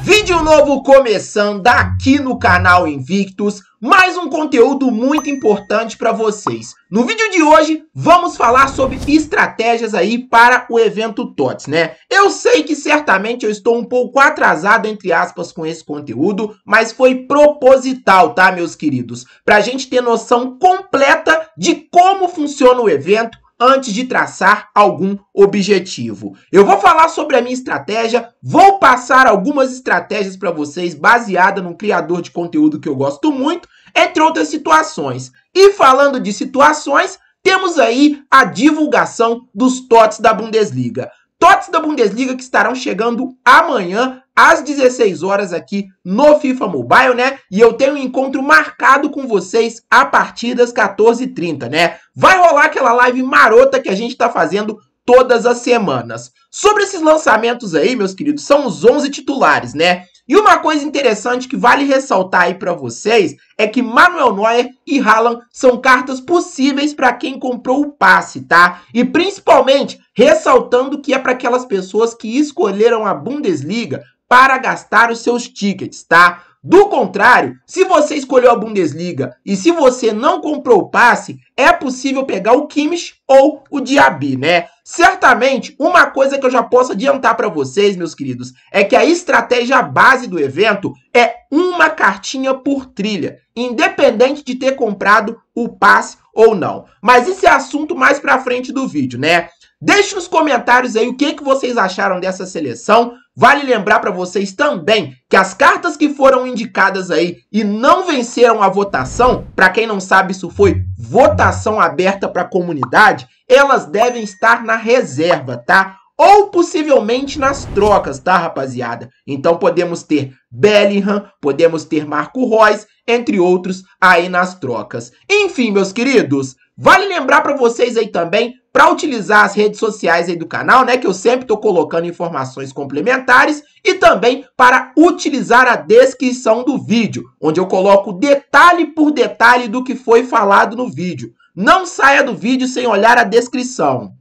Vídeo novo começando aqui no canal Invictus, mais um conteúdo muito importante para vocês. No vídeo de hoje, vamos falar sobre estratégias aí para o evento TOTS, né? Eu sei que certamente eu estou um pouco atrasado, entre aspas, com esse conteúdo, mas foi proposital, tá, meus queridos? Pra gente ter noção completa de como funciona o evento, antes de traçar algum objetivo. Eu vou falar sobre a minha estratégia, vou passar algumas estratégias para vocês baseada num criador de conteúdo que eu gosto muito, entre outras situações. E falando de situações, temos aí a divulgação dos TOTS da Bundesliga. TOTS da Bundesliga que estarão chegando amanhã às 16 horas aqui no FIFA Mobile, né? E eu tenho um encontro marcado com vocês a partir das 14h30, né? Vai rolar aquela live marota que a gente tá fazendo todas as semanas. Sobre esses lançamentos aí, meus queridos, são os 11 titulares, né? E uma coisa interessante que vale ressaltar aí para vocês é que Manuel Neuer e Haaland são cartas possíveis para quem comprou o passe, tá? E principalmente ressaltando que é para aquelas pessoas que escolheram a Bundesliga para gastar os seus tickets, tá? Do contrário, se você escolheu a Bundesliga e se você não comprou o passe, é possível pegar o Kimmich ou o Diaby, né? Certamente, uma coisa que eu já posso adiantar para vocês, meus queridos, é que a estratégia base do evento é uma cartinha por trilha, independente de ter comprado o passe ou não. Mas isso é assunto mais para frente do vídeo, né? Deixe nos comentários aí o que, que vocês acharam dessa seleção. Vale lembrar para vocês também que as cartas que foram indicadas aí e não venceram a votação, para quem não sabe, isso foi votação aberta para a comunidade, elas devem estar na reserva, tá? Ou possivelmente nas trocas, tá, rapaziada? Então podemos ter Bellingham, podemos ter Marco Reus, entre outros, aí nas trocas. Enfim, meus queridos, Vale lembrar para vocês aí também para utilizar as redes sociais aí do canal, né, que eu sempre estou colocando informações complementares, e também para utilizar a descrição do vídeo, onde eu coloco detalhe por detalhe do que foi falado no vídeo. Não saia do vídeo sem olhar a descrição.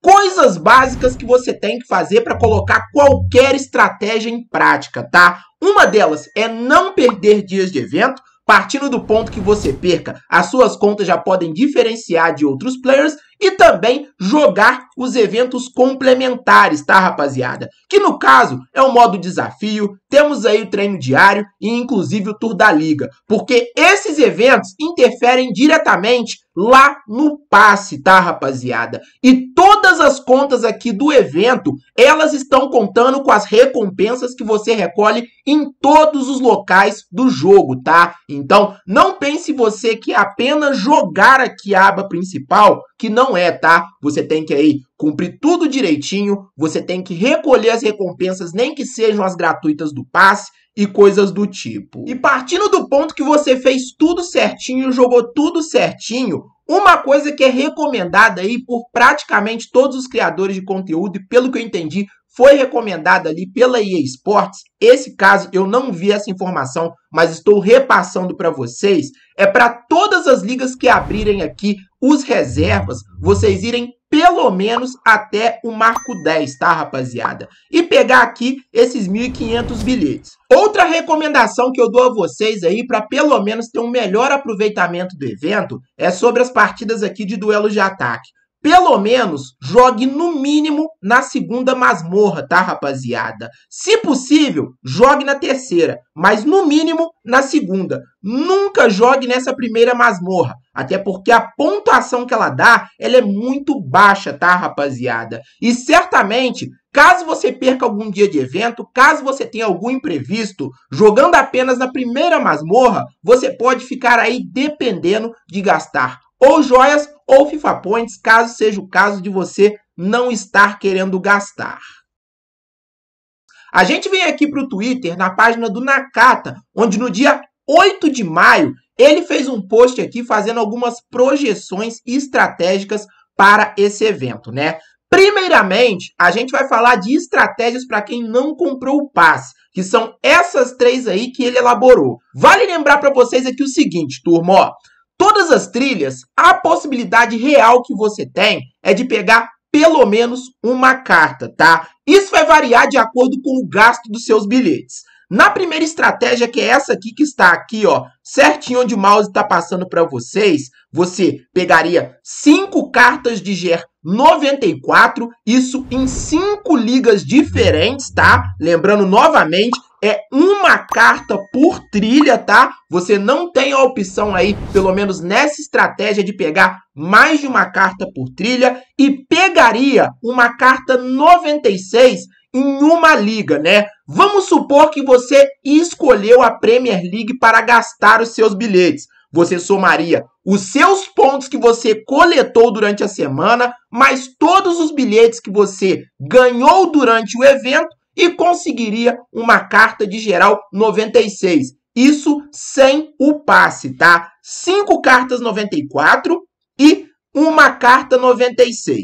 Coisas básicas que você tem que fazer para colocar qualquer estratégia em prática, tá? Uma delas é não perder dias de evento, Partindo do ponto que você perca, as suas contas já podem diferenciar de outros players e também jogar os eventos complementares, tá, rapaziada? Que no caso é o modo desafio, temos aí o treino diário e inclusive o tour da liga, porque esses eventos interferem diretamente lá no passe, tá, rapaziada? E todas as contas aqui do evento, elas estão contando com as recompensas que você recolhe em todos os locais do jogo, tá? Então, não pense você que é apenas jogar aqui a aba principal que não não é, tá? Você tem que aí cumprir tudo direitinho, você tem que recolher as recompensas, nem que sejam as gratuitas do passe e coisas do tipo. E partindo do ponto que você fez tudo certinho, jogou tudo certinho, uma coisa que é recomendada aí por praticamente todos os criadores de conteúdo e pelo que eu entendi, foi recomendada ali pela EA Sports. Esse caso eu não vi essa informação, mas estou repassando para vocês. É para todas as ligas que abrirem aqui os reservas, vocês irem pelo menos até o marco 10, tá, rapaziada? E pegar aqui esses 1.500 bilhetes. Outra recomendação que eu dou a vocês aí para pelo menos ter um melhor aproveitamento do evento é sobre as partidas aqui de duelo de ataque pelo menos jogue no mínimo na segunda masmorra, tá, rapaziada? Se possível, jogue na terceira, mas no mínimo na segunda. Nunca jogue nessa primeira masmorra, até porque a pontuação que ela dá, ela é muito baixa, tá, rapaziada? E certamente, caso você perca algum dia de evento, caso você tenha algum imprevisto, jogando apenas na primeira masmorra, você pode ficar aí dependendo de gastar ou joias ou FIFA Points, caso seja o caso de você não estar querendo gastar. A gente vem aqui para o Twitter, na página do Nakata, onde no dia 8 de maio ele fez um post aqui fazendo algumas projeções estratégicas para esse evento, né? Primeiramente, a gente vai falar de estratégias para quem não comprou o passe, que são essas três aí que ele elaborou. Vale lembrar para vocês aqui o seguinte, turma, ó todas as trilhas, a possibilidade real que você tem é de pegar pelo menos uma carta, tá? Isso vai variar de acordo com o gasto dos seus bilhetes. Na primeira estratégia, que é essa aqui que está aqui, ó, certinho onde o mouse está passando para vocês, você pegaria 5 cartas de GER 94, isso em 5 ligas diferentes, tá? Lembrando novamente é uma carta por trilha, tá? Você não tem a opção aí, pelo menos nessa estratégia, de pegar mais de uma carta por trilha e pegaria uma carta 96 em uma liga, né? Vamos supor que você escolheu a Premier League para gastar os seus bilhetes. Você somaria os seus pontos que você coletou durante a semana, mais todos os bilhetes que você ganhou durante o evento e conseguiria uma carta de geral 96. Isso sem o passe, tá? Cinco cartas 94 e uma carta 96.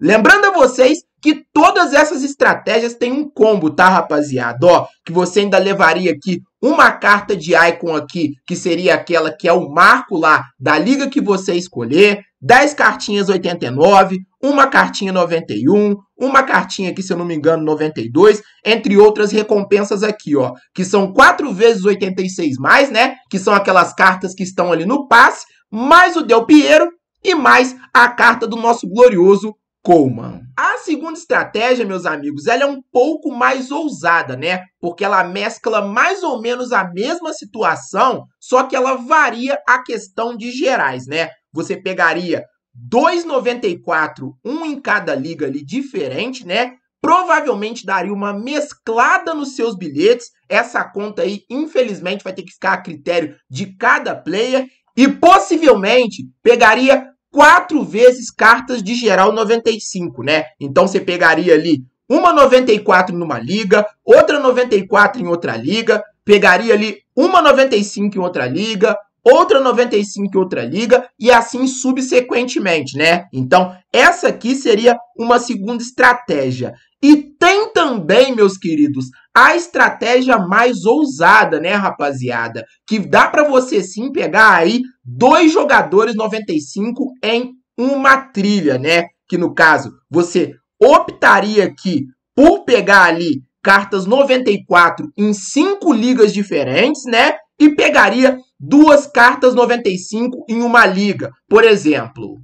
Lembrando a vocês que todas essas estratégias têm um combo, tá, rapaziada? Ó, que você ainda levaria aqui uma carta de Icon aqui, que seria aquela que é o marco lá da liga que você escolher, 10 cartinhas 89, uma cartinha 91, uma cartinha aqui, se eu não me engano, 92, entre outras recompensas aqui, ó, que são 4 vezes 86 mais, né, que são aquelas cartas que estão ali no passe, mais o Del Piero e mais a carta do nosso glorioso Coleman. A segunda estratégia, meus amigos, ela é um pouco mais ousada, né? Porque ela mescla mais ou menos a mesma situação, só que ela varia a questão de gerais, né? Você pegaria 2,94, um em cada liga ali diferente, né? Provavelmente daria uma mesclada nos seus bilhetes. Essa conta aí, infelizmente, vai ter que ficar a critério de cada player e possivelmente pegaria quatro vezes cartas de geral 95, né? Então você pegaria ali uma 94 numa liga, outra 94 em outra liga, pegaria ali uma 95 em outra liga, outra 95 em outra liga e assim subsequentemente, né? Então, essa aqui seria uma segunda estratégia. E tem também, meus queridos, a estratégia mais ousada, né, rapaziada? Que dá para você sim pegar aí dois jogadores 95 em uma trilha, né? Que no caso, você optaria aqui por pegar ali cartas 94 em cinco ligas diferentes, né? e pegaria duas cartas 95 em uma liga, por exemplo.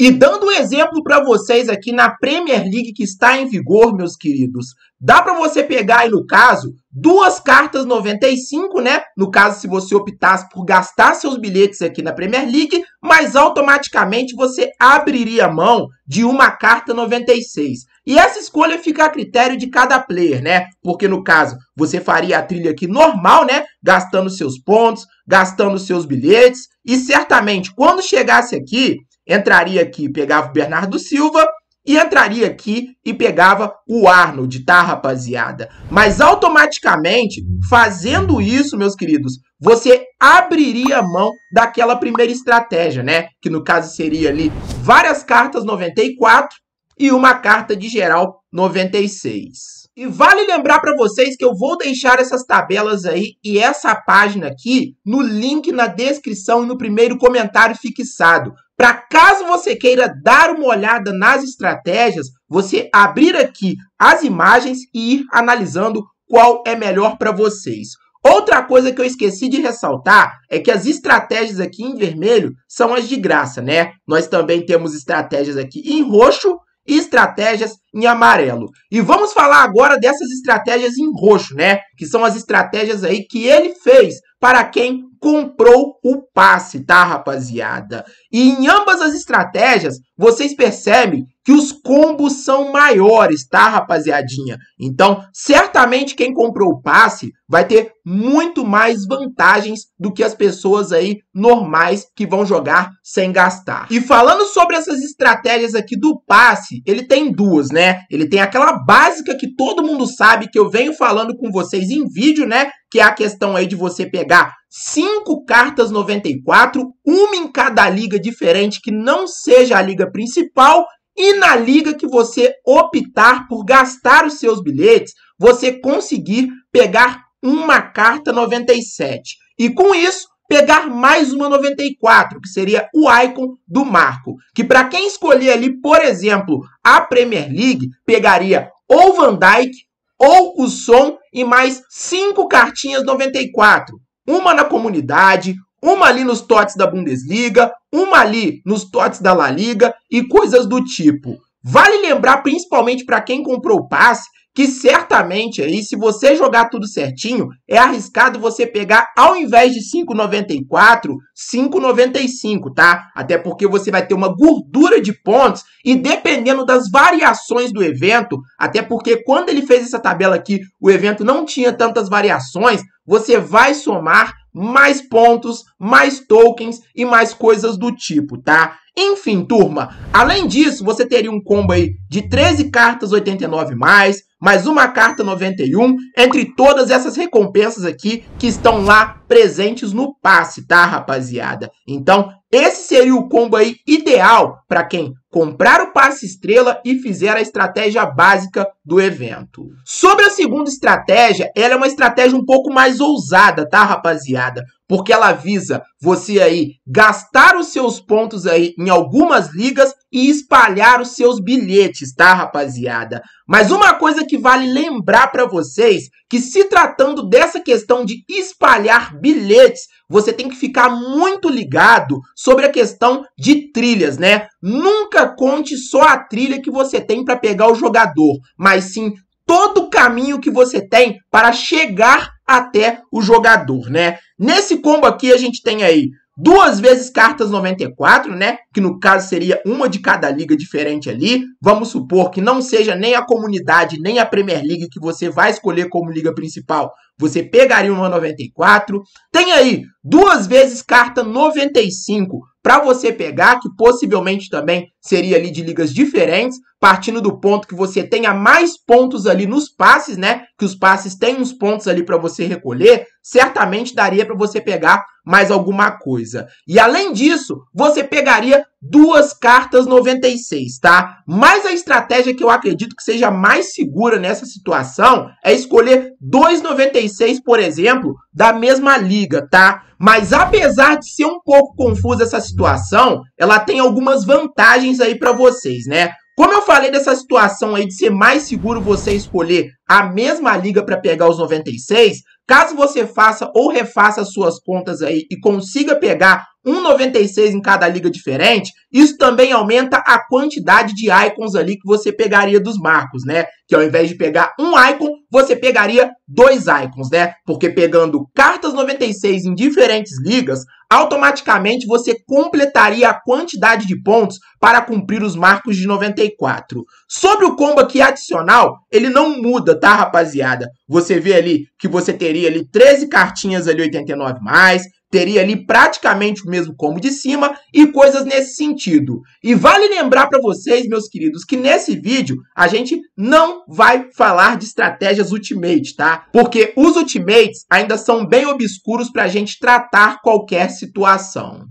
E dando um exemplo para vocês aqui na Premier League que está em vigor, meus queridos, dá para você pegar aí no caso duas cartas 95, né? No caso se você optasse por gastar seus bilhetes aqui na Premier League, mas automaticamente você abriria mão de uma carta 96. E essa escolha fica a critério de cada player, né? Porque no caso, você faria a trilha aqui normal, né? Gastando seus pontos, gastando seus bilhetes. E certamente, quando chegasse aqui, entraria aqui, pegava o Bernardo Silva, e entraria aqui e pegava o Arnold, tá, rapaziada? Mas automaticamente, fazendo isso, meus queridos, você abriria mão daquela primeira estratégia, né? Que no caso seria ali várias cartas 94 e uma carta de geral 96. E vale lembrar para vocês que eu vou deixar essas tabelas aí e essa página aqui no link na descrição e no primeiro comentário fixado. Para caso você queira dar uma olhada nas estratégias, você abrir aqui as imagens e ir analisando qual é melhor para vocês. Outra coisa que eu esqueci de ressaltar é que as estratégias aqui em vermelho são as de graça, né? Nós também temos estratégias aqui em roxo estratégias em amarelo. E vamos falar agora dessas estratégias em roxo, né? Que são as estratégias aí que ele fez para quem comprou o passe, tá, rapaziada? E em ambas as estratégias, vocês percebem que os combos são maiores, tá, rapaziadinha? Então, certamente quem comprou o passe vai ter muito mais vantagens do que as pessoas aí normais que vão jogar sem gastar. E falando sobre essas estratégias aqui do passe, ele tem duas, né? Ele tem aquela básica que todo mundo sabe que eu venho falando com vocês em vídeo, né? Que é a questão aí de você pegar cinco cartas 94, uma em cada liga diferente que não seja a liga principal e na liga que você optar por gastar os seus bilhetes, você conseguir pegar uma carta 97. E com isso, pegar mais uma 94, que seria o icon do Marco. Que para quem escolher ali, por exemplo, a Premier League, pegaria ou Van Dyke ou o Som e mais cinco cartinhas 94. Uma na comunidade, uma ali nos totes da Bundesliga, uma ali nos totes da La Liga e coisas do tipo. Vale lembrar, principalmente para quem comprou o passe, que certamente aí, se você jogar tudo certinho, é arriscado você pegar, ao invés de 5,94, 5,95, tá? Até porque você vai ter uma gordura de pontos e dependendo das variações do evento, até porque quando ele fez essa tabela aqui, o evento não tinha tantas variações, você vai somar mais pontos, mais tokens e mais coisas do tipo, tá? Enfim, turma, além disso, você teria um combo aí de 13 cartas 89+, mais, mais uma carta 91, entre todas essas recompensas aqui que estão lá presentes no passe, tá, rapaziada? Então, esse seria o combo aí ideal para quem comprar o passe estrela e fizer a estratégia básica do evento. Sobre a segunda estratégia, ela é uma estratégia um pouco mais ousada, tá, rapaziada? Porque ela visa você aí gastar os seus pontos aí em algumas ligas e espalhar os seus bilhetes, tá, rapaziada? Mas uma coisa que vale lembrar para vocês, que se tratando dessa questão de espalhar bilhetes, você tem que ficar muito ligado sobre a questão de trilhas, né? Nunca conte só a trilha que você tem para pegar o jogador, mas sim todo o caminho que você tem para chegar até o jogador, né? Nesse combo aqui a gente tem aí duas vezes cartas 94, né? Que no caso seria uma de cada liga diferente ali. Vamos supor que não seja nem a comunidade, nem a Premier League que você vai escolher como liga principal. Você pegaria uma 94. Tem aí duas vezes carta 95 para você pegar, que possivelmente também seria ali de ligas diferentes, partindo do ponto que você tenha mais pontos ali nos passes, né? Que os passes têm uns pontos ali para você recolher, certamente daria para você pegar mais alguma coisa. E além disso, você pegaria duas cartas 96, tá? Mas a estratégia que eu acredito que seja mais segura nessa situação é escolher dois 96, por exemplo, da mesma liga, tá? Mas apesar de ser um pouco confusa essa situação, ela tem algumas vantagens aí para vocês, né? Como eu falei dessa situação aí de ser mais seguro você escolher a mesma liga para pegar os 96, caso você faça ou refaça as suas contas aí e consiga pegar um 96 em cada liga diferente, isso também aumenta a quantidade de icons ali que você pegaria dos marcos, né? que ao invés de pegar um icon, você pegaria dois icons, né? Porque pegando cartas 96 em diferentes ligas, automaticamente você completaria a quantidade de pontos para cumprir os marcos de 94. Sobre o combo aqui adicional, ele não muda, tá, rapaziada? Você vê ali que você teria ali 13 cartinhas ali 89 mais, teria ali praticamente o mesmo combo de cima e coisas nesse sentido. E vale lembrar para vocês, meus queridos, que nesse vídeo a gente não vai falar de estratégias Ultimate, tá? Porque os Ultimates ainda são bem obscuros para a gente tratar qualquer situação.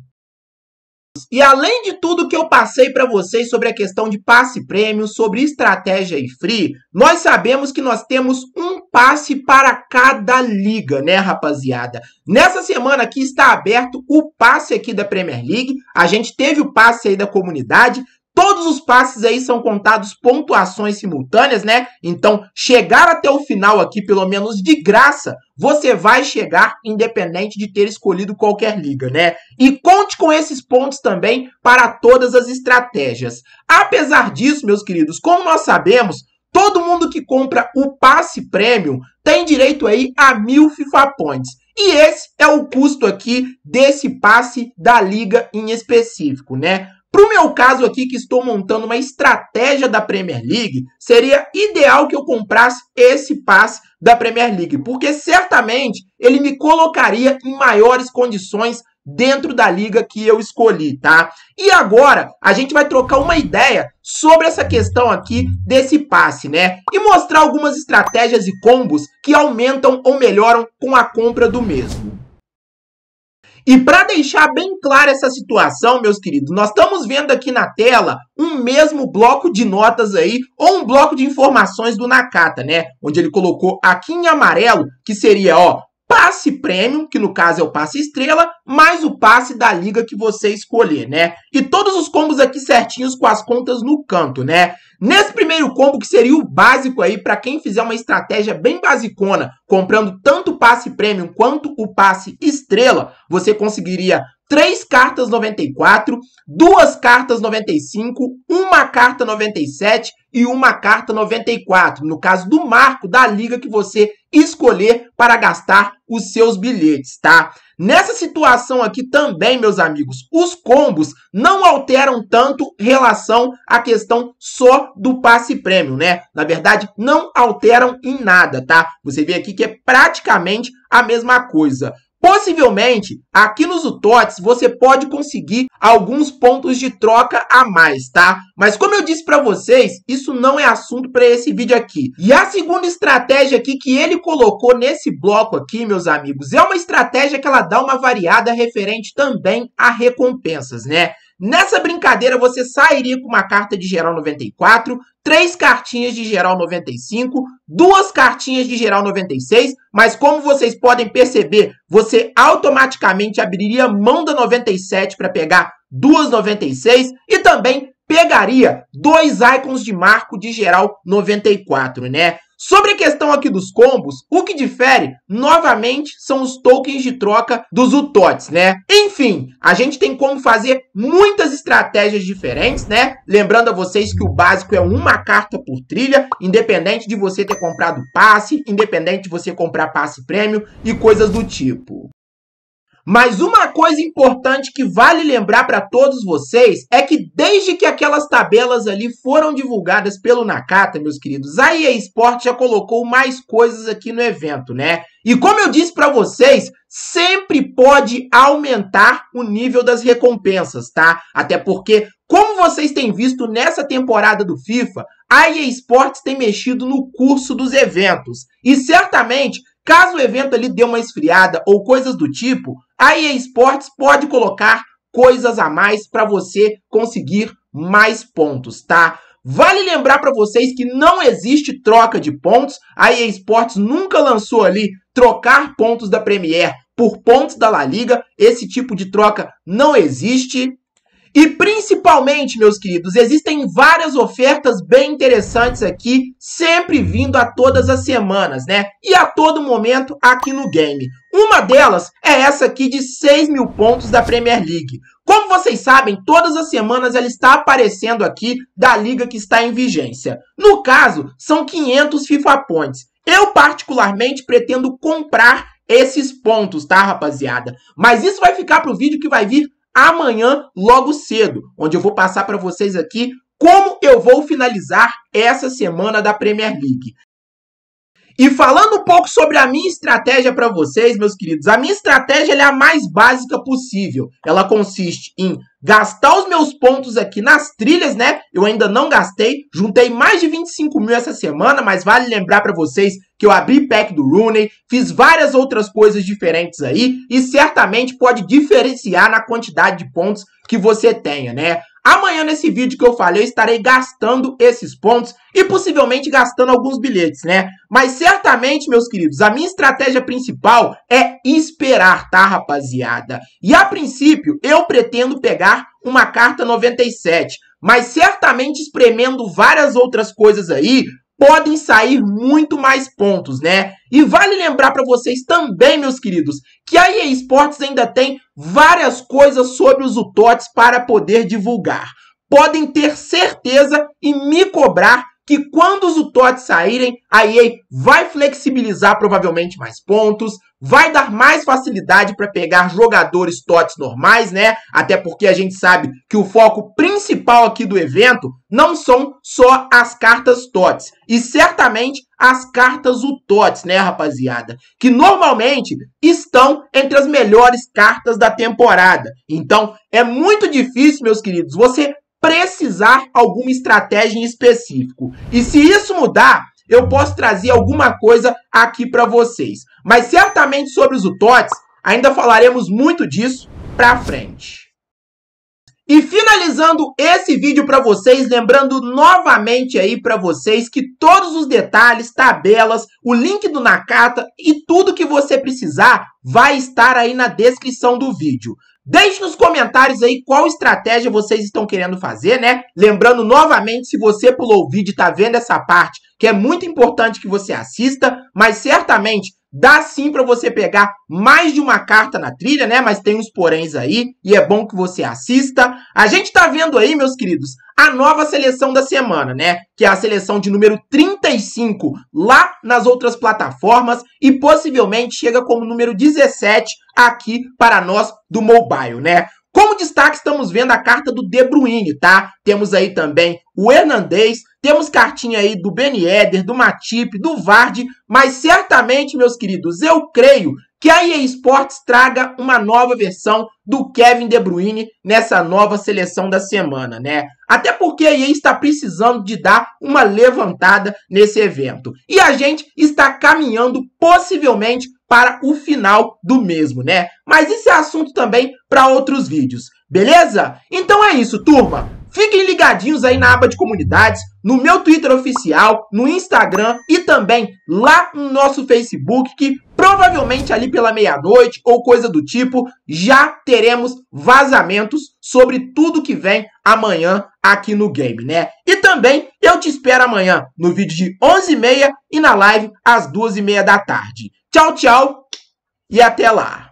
E além de tudo que eu passei para vocês sobre a questão de passe prêmio, sobre estratégia e free, nós sabemos que nós temos um passe para cada liga, né, rapaziada? Nessa semana aqui está aberto o passe aqui da Premier League. A gente teve o passe aí da comunidade, Todos os passes aí são contados pontuações simultâneas, né? Então, chegar até o final aqui, pelo menos de graça, você vai chegar independente de ter escolhido qualquer liga, né? E conte com esses pontos também para todas as estratégias. Apesar disso, meus queridos, como nós sabemos, todo mundo que compra o passe premium tem direito aí a mil FIFA Points. E esse é o custo aqui desse passe da liga em específico, né? Para o meu caso aqui, que estou montando uma estratégia da Premier League, seria ideal que eu comprasse esse passe da Premier League, porque certamente ele me colocaria em maiores condições dentro da liga que eu escolhi, tá? E agora a gente vai trocar uma ideia sobre essa questão aqui desse passe, né? E mostrar algumas estratégias e combos que aumentam ou melhoram com a compra do mesmo. E para deixar bem clara essa situação, meus queridos, nós estamos vendo aqui na tela um mesmo bloco de notas aí, ou um bloco de informações do Nakata, né? Onde ele colocou aqui em amarelo, que seria, ó, passe premium, que no caso é o passe estrela, mais o passe da liga que você escolher, né? E todos os combos aqui certinhos com as contas no canto, né? Nesse primeiro combo, que seria o básico aí para quem fizer uma estratégia bem basicona, comprando tanto o passe premium quanto o passe estrela, você conseguiria três cartas 94, duas cartas 95, uma carta 97 e uma carta 94, no caso do marco da liga que você escolher para gastar os seus bilhetes, tá? Nessa situação aqui também, meus amigos, os combos não alteram tanto relação à questão só do passe prêmio, né? Na verdade, não alteram em nada, tá? Você vê aqui que é praticamente a mesma coisa. Possivelmente, aqui nos UTOTs, você pode conseguir alguns pontos de troca a mais, tá? Mas como eu disse para vocês, isso não é assunto para esse vídeo aqui. E a segunda estratégia aqui que ele colocou nesse bloco aqui, meus amigos, é uma estratégia que ela dá uma variada referente também a recompensas, né? Nessa brincadeira, você sairia com uma carta de geral 94, três cartinhas de geral 95, duas cartinhas de geral 96, mas como vocês podem perceber, você automaticamente abriria mão da 97 para pegar duas 96 e também pegaria dois icons de marco de geral 94, né? Sobre a questão aqui dos combos, o que difere, novamente, são os tokens de troca dos Utotes, né? Enfim, a gente tem como fazer muitas estratégias diferentes, né? Lembrando a vocês que o básico é uma carta por trilha, independente de você ter comprado passe, independente de você comprar passe prêmio e coisas do tipo. Mas uma coisa importante que vale lembrar para todos vocês é que desde que aquelas tabelas ali foram divulgadas pelo Nakata, meus queridos, a EA Sport já colocou mais coisas aqui no evento, né? E como eu disse para vocês, sempre pode aumentar o nível das recompensas, tá? Até porque, como vocês têm visto nessa temporada do FIFA, a EA Sports tem mexido no curso dos eventos. E certamente Caso o evento ali dê uma esfriada ou coisas do tipo, a EA Sports pode colocar coisas a mais para você conseguir mais pontos, tá? Vale lembrar para vocês que não existe troca de pontos. A EA Sports nunca lançou ali trocar pontos da Premier por pontos da La Liga. Esse tipo de troca não existe. E principalmente, meus queridos, existem várias ofertas bem interessantes aqui, sempre vindo a todas as semanas, né? E a todo momento aqui no game. Uma delas é essa aqui de 6 mil pontos da Premier League. Como vocês sabem, todas as semanas ela está aparecendo aqui da liga que está em vigência. No caso, são 500 FIFA Points. Eu, particularmente, pretendo comprar esses pontos, tá, rapaziada? Mas isso vai ficar pro vídeo que vai vir amanhã, logo cedo, onde eu vou passar para vocês aqui como eu vou finalizar essa semana da Premier League. E falando um pouco sobre a minha estratégia para vocês, meus queridos, a minha estratégia é a mais básica possível. Ela consiste em gastar os meus pontos aqui nas trilhas, né? Eu ainda não gastei, juntei mais de 25 mil essa semana, mas vale lembrar para vocês que eu abri pack do Rooney, fiz várias outras coisas diferentes aí e certamente pode diferenciar na quantidade de pontos que você tenha, né? Amanhã, nesse vídeo que eu falei, eu estarei gastando esses pontos e possivelmente gastando alguns bilhetes, né? Mas certamente, meus queridos, a minha estratégia principal é esperar, tá, rapaziada? E a princípio, eu pretendo pegar uma carta 97, mas certamente espremendo várias outras coisas aí, podem sair muito mais pontos, né? E vale lembrar para vocês também, meus queridos, que a EA Sports ainda tem várias coisas sobre os utotes para poder divulgar. Podem ter certeza e me cobrar que quando os UTOTs saírem, a EA vai flexibilizar provavelmente mais pontos, vai dar mais facilidade para pegar jogadores TOTs normais, né? Até porque a gente sabe que o foco principal aqui do evento não são só as cartas TOTs, e certamente as cartas UTOTs, né, rapaziada? Que normalmente estão entre as melhores cartas da temporada. Então, é muito difícil, meus queridos, você precisar alguma estratégia em específico. E se isso mudar, eu posso trazer alguma coisa aqui para vocês. Mas certamente sobre os UTOTs, ainda falaremos muito disso para frente. E finalizando esse vídeo para vocês, lembrando novamente aí para vocês que todos os detalhes, tabelas, o link do Nakata e tudo que você precisar vai estar aí na descrição do vídeo. Deixe nos comentários aí qual estratégia vocês estão querendo fazer, né? Lembrando novamente, se você pulou o vídeo e tá vendo essa parte, que é muito importante que você assista, mas certamente dá sim para você pegar mais de uma carta na trilha, né? Mas tem uns poréns aí e é bom que você assista. A gente tá vendo aí, meus queridos, a nova seleção da semana, né? Que é a seleção de número 35 lá nas outras plataformas e possivelmente chega como número 17 aqui para nós do mobile, né? Como destaque, estamos vendo a carta do De Bruyne, tá? Temos aí também o Hernandez, temos cartinha aí do Ben Eder, do Matip, do Vard, mas certamente, meus queridos, eu creio que a EA Sports traga uma nova versão do Kevin De Bruyne nessa nova seleção da semana, né? Até porque a EA está precisando de dar uma levantada nesse evento. E a gente está caminhando possivelmente para o final do mesmo, né? Mas isso é assunto também para outros vídeos, beleza? Então é isso, turma. Fiquem ligadinhos aí na aba de comunidades, no meu Twitter oficial, no Instagram e também lá no nosso Facebook, que provavelmente ali pela meia-noite ou coisa do tipo, já teremos vazamentos sobre tudo que vem amanhã aqui no game, né? E também eu te espero amanhã no vídeo de 11h30 e na live às 2h30 da tarde. Tchau, tchau e até lá!